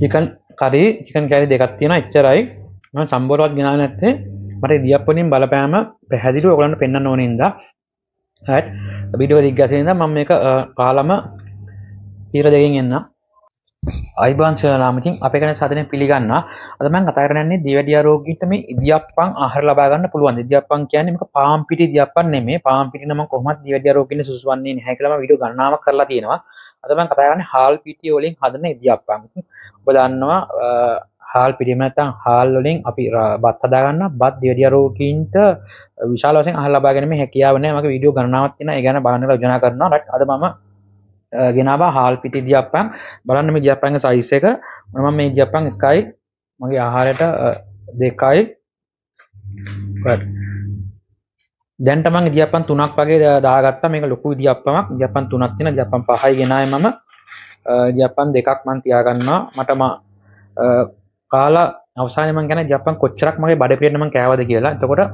Chicken කරි chicken කැරි දෙකක් තියෙන එච්චරයි මම සම්බෝරවත් ගෙනා නැත්තේ මට දියප්පොලින් බලපෑම පැහැදිලිව ඔයගලන්ට පෙන්වන්න ඕනේ ඉඳා හරි වීඩියෝ දිග්ගසේ ඉඳන් මම මේක කාලම ඊර දෙකෙන් එන්නම් අයිබන් සලාමකින් අප කන සදන පිළිගන්න අදම කතරන්නේ දිවැඩිය රෝගීට මේ ඉදිියපන් ආහර ලබාගන්න පුළුවන් දිියපන් කියනීමක පාම්පිටි දිියපන් මේ පාම්පිටනම කොහම දිවැඩිය රෝගෙන සුවන්නේ හැකලම විඩ ගන්නාව කරලා තියෙනවා අදම කතාගන්න හාල් පිටිය වලින් හදන ඉදිියපං බලන්නවා හාල් පිරිමනතන් හාල් වලින් අපි බත් හදාගන්න බත් දෙඩියරෝකීන්ට විශාලසෙන් හල්ලබාගෙනම හැකියාවන මක විඩියෝ ගන්නාවත් තින ගැන බාන ජනා කරන්න රට අද මම ගෙනවා හාල් පිටි දියප්පන් බලන්නම ජපන්ග සයිස එක මම මේ ජපන් එකයි මගේ ආහාරයට දෙකයි දැන්ටමන් දියපන් තුනක් වගේ දාගත්ත මේක ලොකු දියප්පමක් ජපන් තුනක් තින ජපන් පහයි ගෙනයි මම ජපන් දෙකක් මන් තියාගන්නවා මටම කාලා අවසානම ගැන ජපන් කොච්චරක් මගේ බඩ පියටම කෑවද කියලා තකොට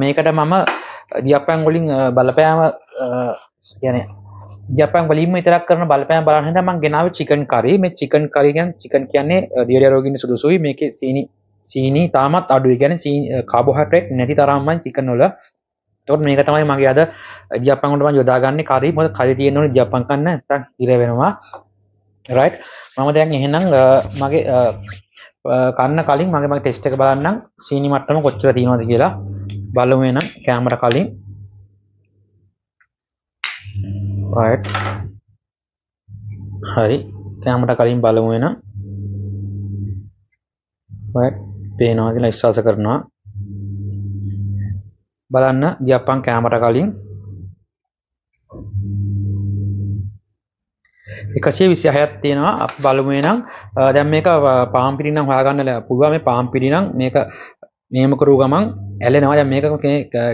මේකට මම දියපන් ගොලින් බලපෑම කියන ජපන් ගලින් තරක් කරන බලපෑම් බලහඳ මං ගෙනාව චිකන් කරි මේ චිකන් කරගන් චිකන් කියන්නේ දියර රෝගින් සුදුසුයි මේක සීනි සීනි තාමත් අඩුයි ගැන කාබොහටෙක් නැති තරම්මයි චිකන් නොල තොට මේක තමයි මගේ අද ජපන්ගටම යොදාගන්න කාරී මොද කල තියෙනවන ජපන් කන්න තක් ඉරවෙනවා රයි් මම දැන් එහෙනම් මගේ කන්න කලින් මගේ මගේ ටෙස්ට එක බලන්නම් සීනි මට්ටම කොච්චර තියෙනවද කියලා බලමු එනම් කැමරා කලින් රයිට් හරි කැමරා කලින් බලමු එනම් රයිට් පේනවා කියලා විශ්වාස කරනවා බලන්න දියප්පන් කෑමට කලින් එකසේ විසි අහයත් තියෙනවා අප බලමුවනම් දැම් මේක පාම්පිරිනම් හයාගන්නල පුළුව මේ පාම්පිරිනම් මේක නියම කරු ගමන් ඇලෙනවා දැන් මේක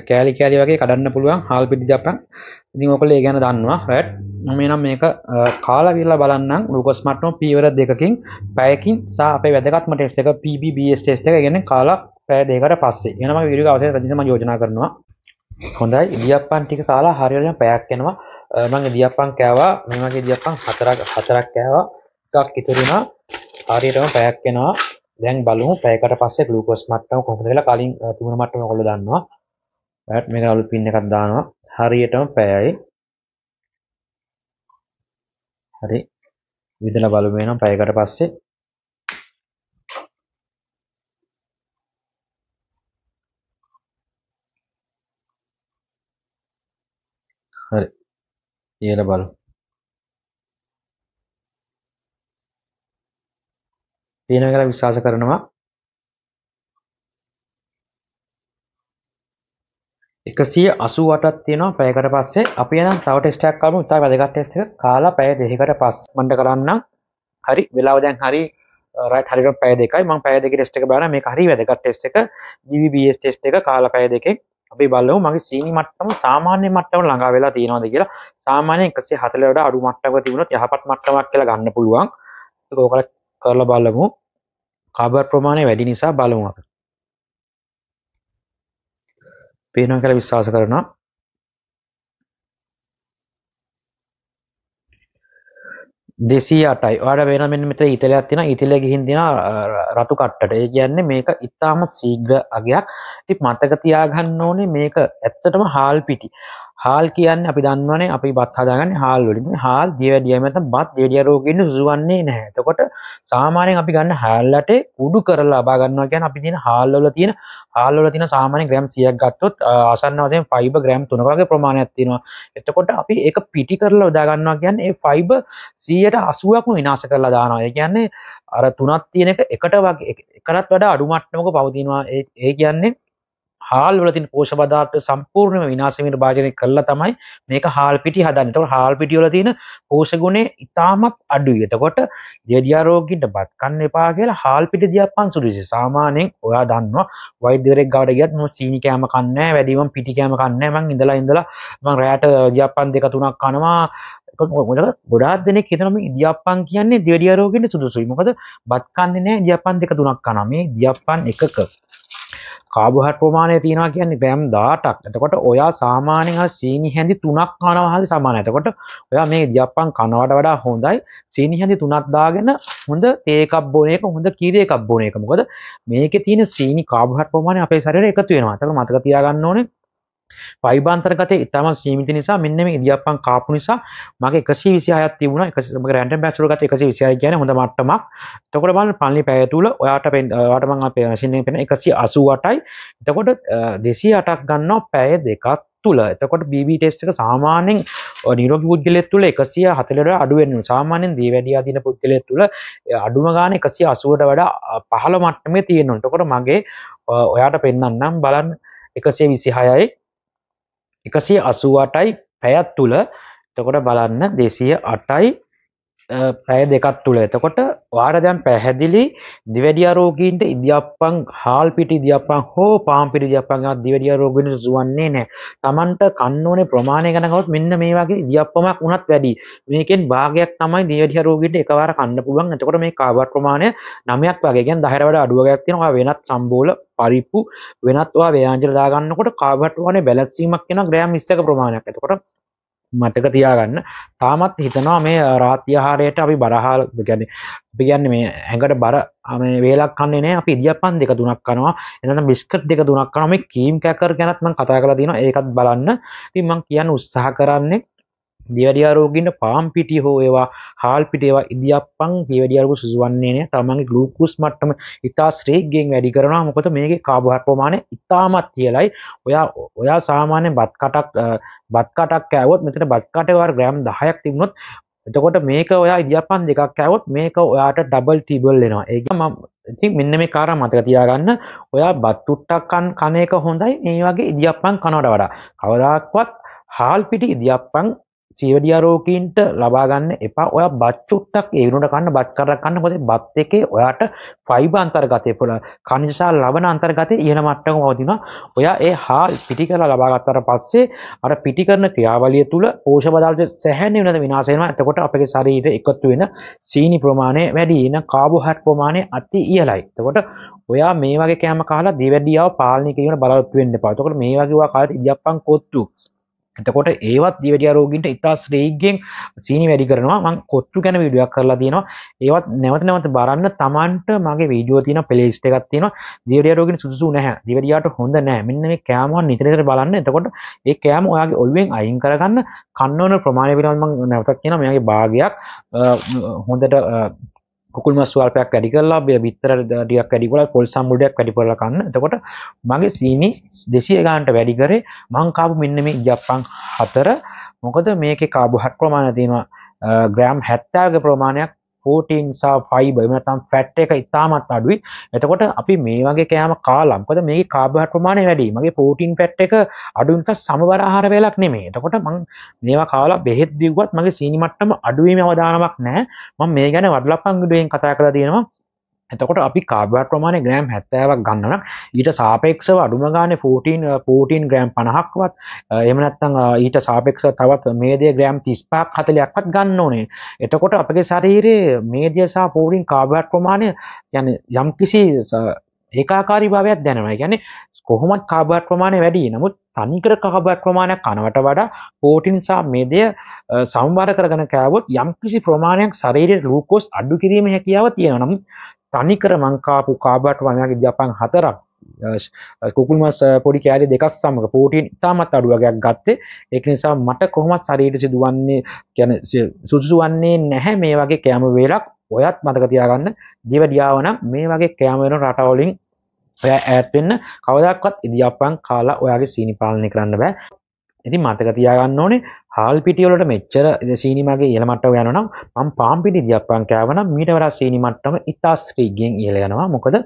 කෑලි කෑලි වගේ කඩන්න පුළුවන් හාල් පිටි ජපන් ඉතින් ඔයගොල්ලෝ ඒ ගැන දන්නවා රයිට් මම එනම් මේක කාලා විලා බලන්නම් ලූකස් මට්නෝ පීවර දෙකකින් පැයකින් සහ අපේ වැදගත්ම ටෙස්ට් එක PBBS ටෙස්ට් එක කියන්නේ කාලා පැය දෙකකට පස්සේ එනවා මම වීඩියෝ අවසන් රජිත මම යෝජනා කරනවා හොඳයි ඉදිියප්පන් ටික කාලා හරිවලන පැයක් එෙනවා මං ඉදිියප්පන් කෑවා මෙමගේ ඉදිියප්පන් හතරක් හතරක් කෑවා එකක් ඉතුරුණා හරියටම පැයක් එෙනවා දැන් බලමු පැයකට පස්සේ ග්ලූකෝස් මට්ටම කොහොමද කියලා කලින් තිබුණ මට්ටම ඔයගොල්ලෝ දන්නවා. ඔයාලට මේක අලුත් පින් එකක් දානවා. හරියටම පැයයි. හරි. විදලා බලමු එනම් පැයකට පස්සේ හරි. කියලා බලමු. තියෙනවා කියලා විශ්වාස කරනවා. එකසිය අසුවටත් තියෙනවා පැයකට පස්සේ අපි නම් තව ටෙස්ට් එකක් කරමු. ඉතින් වැදගත් ටෙස්ට් එක කාලා පැය දෙකකට පස්සේ මණ්ඩ කරන්නම්. හරි වෙලාව දැන් හරි රයිට් uh, හරියට පැය දෙකයි මම පැය දෙකේ ටෙස්ට් එක බලනවා මේක හරි වැදගත් ටෙස්ට් එක GVBS ටෙස්ට් එක කාලා පැය දෙකේ අපි බලමු මගේ සීනි මට්ටම සාමාන්‍ය මට්ටම ළඟා වෙලා තියෙනවද කියලා සාමාන්‍යයෙන් 140 වඩා අඩු මට්ටමක තිබුණොත් යහපත් මට්ටමක් කියලා ගන්න පුළුවන් ඒක ඔයගොල්ලෝ කරලා බලමු කාබර් ප්‍රමාණය වැඩි නිසා බලමු අපි. පේනවා කියලා විශ්වාස කරනවා. දෙසී අටයි වාඩ වෙන මෙන්න මෙට ඉතලයක් තින ඉතිල ගිහින් දින රතු කට්ටට ඒ කියන්නේ මේක ඉතාම සීග්‍ර අගයක් ටි මතක තියාගන්න ඕනේ මේක ඇත්තටම හාල් පිටි හාල් කියන්නේ අපි දන්නවනේ අපි බත් හදාගන්නේ හාල් වලින්. හාල් දියවැඩියම නැත්නම් බත් දියවැඩිය රෝගින් සුවන්නේ නැහැ. එතකොට සාමාන්‍යයෙන් අපි ගන්න හාල් ලටේ උඩු කරලා ලබා ගන්නවා කියන්නේ අපි දින හාල් වල තියෙන හාල් වල තියෙන සාමාන්‍ය ග්‍රෑම් 100ක් ගත්තොත් ආසන්න වශයෙන් ෆයිබර් ග්‍රෑම් 3ක වගේ ප්‍රමාණයක් තියෙනවා. එතකොට අපි ඒක පිටි කරලා යොදා ගන්නවා කියන්නේ ඒ ෆයිබර් 180ක්ම විනාශ කරලා දානවා. ඒ කියන්නේ අර තුනක් තියෙන එක එකට වගේ එකටත් වඩා අඩු මට්ටමක පවතිනවා. ඒ කියන්නේ හාල් වල තියෙන පෝෂක පදාර්ථ සම්පූර්ණයෙන්ම විනාශ වෙන භාජනය කරලා තමයි මේක හාල් පිටි හදන්නේ. ඒතකොට හාල් පිටි වල තියෙන පෝෂක ගුණය ඉතාමත් අඩුයි. එතකොට ජේඩියා රෝගීන්ට බත් කන්න එපා කියලා හාල් පිටි දිහා පන්සුරුසි. සාමාන්‍යයෙන් ඔයා දන්නවා වෛද්‍යවරයෙක් ගාවට ගියත් මම සීනි කෑම කන්නේ නැහැ, වැඩිම පිටි කෑම කන්නේ නැහැ. මං ඉඳලා ඉඳලා මං රැයට ඉදියාප්පන් දෙක තුනක් කනවා. ගොඩාක් දෙනෙක් හිතනවා මේ ඉදියාප්පන් කියන්නේ දෙවැඩියා රෝගීන්ට සුදුසුයි. මොකද බත් කන්නේ නැහැ ඉදියාප්පන් දෙක තුනක් කනවා. මේ ඉදියාප්පන් එකක කාබෝහයිඩ්‍රේට් ප්‍රමාණය තියෙනවා කියන්නේ ග්‍රෑම් 18ක්. එතකොට ඔයා සාමාන්‍යයෙන් අර සීනි හැඳි 3ක් කනවා වගේ සමානයි. එතකොට ඔයා මේ දියප්පන් කනවට වඩා හොඳයි සීනි හැඳි 3ක් දාගෙන හොඳ තේ එකක් බොන එක හොඳ කීරේ එකක් බොන එක. මොකද මේකේ තියෙන සීනි කාබෝහයිඩ්‍රේට් ප්‍රමාණය අපේ ශරීරයට එකතු වෙනවා. ඒක මතක තියාගන්න ඕනේ. වයිබාන්තරගතේ ඉතාම සීමිත නිසා මෙන්න මේ ඉදියාප්පන් කාපු නිසා මගේ 126ක් තිබුණා. ඒක මගේ රෑන්ඩම් බැච් වල ගත 126 කියන්නේ හොඳ මට්ටමක්. එතකොට බලන්න පළවෙනි පැය තුල ඔයාට ඔයාට මම අපේ මැෂින් එකෙන් 188යි. එතකොට 208ක් ගන්නවා පැය දෙකක් තුල. එතකොට BB test එක සාමාන්‍යයෙන් නිරෝගී පුද්ගලයෙක් තුල 140ට වඩා අඩු වෙනවා. සාමාන්‍යයෙන් දීවැඩිය අදින පුද්ගලයෙක් තුල අඩුම ගානේ 180ට වඩා පහළ මට්ටමේ තියෙනවා. එතකොට මගේ ඔයාට පෙන්වන්නම් බලන්න 126යි එකසිය අසුවටයි පැයත් තුළ තකොට බලන්න දෙසිය අටයි පැය දෙකත් තුළ එතකොට වාට දැන් පැහැදිලි දිවැඩියරෝගීන්ට ඉදිියප්පං හල්පිටි දිියපන් හෝ පාම්පිටි දිියපන් දිවැඩිය රෝගෙන සුවන්නේ නෑ තමන්ට කන්නඕනේ ප්‍රමාණය ගැනකොත් මෙන්න මේ වගේ දිියප්පමක් වනත් වැඩි මේකෙන් භාගයක් තමයි දිවැඩිය රෝගීට එකවර කන්න පුුවන් එතකොට මේ කාවර් ප්‍රමාණය නමයක් වගේගෙන් දහරවට අඩුවගයක් තියෙනවා වෙනත් සම්බෝල පරිප්පු වෙනත්වා ව්‍යංජල දාගන්නකොට කාබට් වනේ බැලැස්සීමක් කෙන ග්‍රෑම් ස්තක ප්‍රමාණයක් එතකොට මතක තියාගන්න තාමත් හිතනවා මේ රාත්‍යහාරයට අපි බරහාර ගැන අපි ගැන්න මේ ඇඟට බර මේ වේලක් කන්නේ නෑ අපි ඉදිියපන් දෙක දුනක් කනවා එනට බිස්කට් දෙක දුනක් කනම කීම් කැකර ගැනත්ම කතා කලා දින ඒකත් බලන්න තිමං කියන්න උත්සාහ කරන්නේ දෙවැඩියාරෝගින්ට පාම් පිටි හෝ ඒවා හාල් පිටේවා ඉදිියප්පන් දෙවැඩියාරකු සිදුවන්නේ නෑ තමන්ගේ ගලූකුස් මට්ටම ඉතා ශ්‍රේගෙන් වැඩි කරනවා මොකද මේගේ කාබහර් ප්‍රමාණය ඉතාමත් කියලයි ඔයා ඔයා සාමාන්‍ය බත්කටක් බත්කටක් කෑවොත් මෙතන බත්කටවර් ග්‍රෑම් දහයක් තිබුණොත් එතකොට මේක ඔයා ඉදිියපන් දෙකක් ඇවොත් මේක ඔයාට ඩබල් ටිබල් වෙනවා ඒක ම ඉති මෙන්න මේ කාර මතක තියාගන්න ඔයා බත්තුට්ටක්කන් කනයක හොඳයි ඒ වගේ ඉදිියපන් කනොට වඩා කවදක්වත් හාල් පිටි ඉදිියපන් චීවඩියාරෝකීන්ට ලබාගන්න එපා ඔය බච්චුට්ටක් ඒවුණට කන්න බත් කර කන්න කොද බත් එකේ ඔයාට ෆයිබ අන්තර්ගතය පුළ කනිසා ලබන අන්තර්ගතය ඉහන මට්ටම පවතින ඔයා ඒ හාල් පිටි කර ලබාගත්තර පස්සේ අර පිටි කරන ක්‍රියාවලිය තුළ පෝෂ පදාර්ථ සැහැන් වෙනද විනාශයෙනවා එතකොට අපගේ ශරීරයට එකතු වෙන සීනි ප්‍රමාණය වැඩි වෙන කාබෝහයිඩ්‍රේට් ප්‍රමාණය අති ඉහළයි එතකොට ඔයා මේ වගේ කෑම කාලා දිවැඩියාව පාලනය කිරීමට බලාපොරොත්තු වෙන්න එපා. එතකොට මේ වගේ වා කාලේ ඉඩියප්පන් කොත්තු එතකොට ඒවත් දිවටිය රෝගීන්ට ඉතා ශ්‍රීගෙන් සීනි වැඩි කරනවා මං කොච්චු ගැන වීඩියක් කරලා තියෙනවා ඒවත් නැවත නැවත බරන්න තමන්ට මගේ වීඩියෝ තියෙන ප්ලේලිස්ට් එකක් තියෙනවා දිවටිය රෝගීන් සුදුසු නැහැ දිවටියට හොඳ නැහැ මෙන්න මේ කෑමවත් නිතර නිතර බලන්න එතකොට ඒ කෑම ඔයාගේ ඔළුවෙන් අයින් කරගන්න කන්න ඕන ප්‍රමාණය පිළිබඳව මං නැවතත් කියනවා මෙයාගේ භාගයක් හොඳට කුකුල් මස් ස්වල්පයක් වැඩි කරලා මේ විතර ටිකක් වැඩි කරලා පොල් සම්මුඩයක් වැඩි කරලා කන්න. එතකොට මගේ සීනි 200 ගානට වැඩි කරේ මං කාපු මෙන්න මේ ඉජප්පන් හතර. මොකද මේකේ කාබෝහයිඩ්‍රේට් ප්‍රමාණය තියෙනවා ග්‍රෑම් 70ක ප්‍රමාණයක් පෝටීන් සහ ෆයිබර් එහෙම නැත්නම් ෆැට් එක ඉතාමත් අඩුයි. එතකොට අපි මේ වගේ කෑම කාලා මොකද මේකේ කාබෝහයිඩ්‍රේට් ප්‍රමාණය වැඩි. මගේ ප්‍රෝටීන් ෆැට් එක අඩු වෙනක සමබර ආහාර වේලක් නෙමෙයි. එතකොට මම මේවා කාලා බෙහෙත් දීුවත් මගේ සීනි මට්ටම අඩු වීමේ අවදානමක් නැහැ. මම මේ ගැන වඩලපන් වීඩියෝෙන් කතා කරලා තියෙනවා. එතකොට අපි කාබ්‍රට් ප්‍රමාණය ග්‍රෑම් 70ක් ගන්නවා ඊට සාපේක්ෂව අඩුම ගානේ 14 14 uh, ග්‍රෑම් 50ක්වත් uh, එහෙම නැත්නම් uh, ඊට සාපේක්ෂව තවත් මේදිය ග්‍රෑම් 35ක් 40ක්වත් ගන්න ඕනේ. එතකොට අපගේ ශරීරයේ මේදිය සහ පෝරින් කාබ්‍රට් ප්‍රමාණය يعني යම්කිසි ඒකාකාරී භාවයක් දැනෙනවා. කියන්නේ කොහොමත් කාබර් ප්‍රමාණය වැඩි. නමුත් තනිකර කාබර් ප්‍රමාණයක් කනවට වඩා ප්‍රෝටීන් සහ මේදය සම්වර කරගෙන කෑවොත් යම්කිසි ප්‍රමාණයක් ශරීරයේ ග්ලූකෝස් අඩු කිරීමේ හැකියාව තියෙනවා. නමුත් තනිකර මංකාපු කාබට් වමයාගේ ජපන් හතරක් කුකුල්මස් පොඩි කෑලි දෙකක් සමඟ පෝටීන් ඉතාමත් අඩු වගයක් ගත්තේ ඒක නිසා මට කොහොමත් ශරීරයට සිදුවන්නේ කියන සුසුසු වන්නේ නැහැ මේ වගේ කෑම වේලක් ඔයත් මතක තියාගන්න දිවඩියාව නම් මේ වගේ කෑම වෙන රටවලින් ඔයා ඈත් වෙන්න කවදාවත් ඉදියාපන් කාලා ඔයාගේ සීනි පාලනය කරන්න බෑ ඉතින් මතක තියාගන්න ඕනේ හාල් පිටි වලට මෙච්චර සීනි මගේ ඉහළ මට්ටම යනවා නම් මම පාන් පිටි දිහප්පන් කෑවනම් මීට වඩා සීනි මට්ටම ඉතා ශ්‍රීගෙන් ඉහළ යනවා මොකද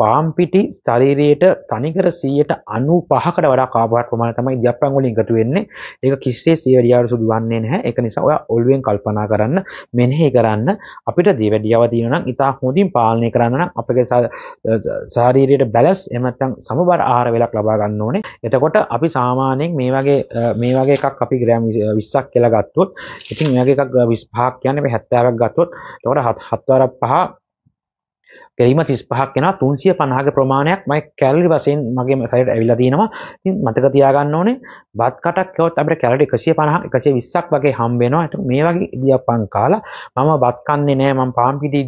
පාම්පිටි ශරීරයට තනිකර 195කට වඩා කාබෝහයිඩ්‍රේට් ප්‍රමාණය තමයි ඉදියප්පන් වලින් එකතු වෙන්නේ. ඒක කිසිසේ සීවැඩියාවට සුදු වන්නේ නැහැ. ඒක නිසා ඔයා ඔළුවෙන් කල්පනා කරන්න, මෙනෙහි කරන්න අපිට දීවැඩියාව තියෙනවා නම් ඉතා හොඳින් පාලනය කරන්න නම් අපගේ ශාරීරියට බැලන්ස් එහෙම නැත්නම් සමබර ආහාර වේලක් ලබා ගන්න ඕනේ. එතකොට අපි සාමාන්‍යයෙන් මේ වගේ මේ වගේ එකක් අපි ග්‍රෑම් 20ක් කියලා ගත්තොත්, ඉතින් මේ වගේ එකක් 25ක් කියන්නේ 70ක් ගත්තොත්, එතකොට 7 4 5 ගැීම තිස්පහක් කෙන තුන්සිය පනාග ප්‍රමාණයක් මයි කැල්ලි වසයෙන් මගේ මසයිට ඇවිලදීනවා ති මතක තියාගන්න ඕනේ බත් කටක්කවත් අපට කැලට එකසිය පනහ එකසේ විස්සක් වගේ හම්බෙනවාට මේ වගේ දියපන් කාලා මම බත්කන්නේ නෑ මම පාම්පිටි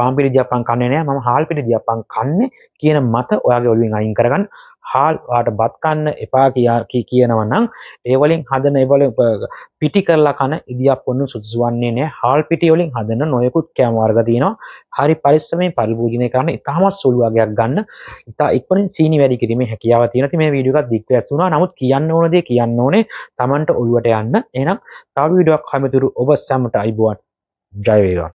පාම්පිරි ජපන් කන්නේ නෑ ම හල්පිටි ජපන් කන්නේ කියන මත ඔයාගේ ඔලින් අයින් කරගන්න හාල් වාට බත් කන්න එපා කියා කියනවා නම් ඒ වලින් හදන ඒ වලින් පිටි කරලා කන ඉදියක් වොන්න සුදුසු වන්නේ නැහැ. හාල් පිටි වලින් හදන නොයෙකුත් කෑම වර්ග තියෙනවා. හරි පරිස්සමෙන් පරිභෝජනය කරන ඉතාමත් සුළු වර්ගයක් ගන්න. ඉතා ඉක්මනින් සීනි වැඩි කිරීමේ හැකියාව තියෙනවා. ඉතින් මේ වීඩියෝ එකත් දික් වැස් වුණා. නමුත් කියන්න ඕන දේ කියන්න ඕනේ Tamanට ඔළුවට යන්න. එහෙනම් තව වීඩියෝක් හැමතුරු ඔබ සැමට අයිබුවන්. ජය වේවා.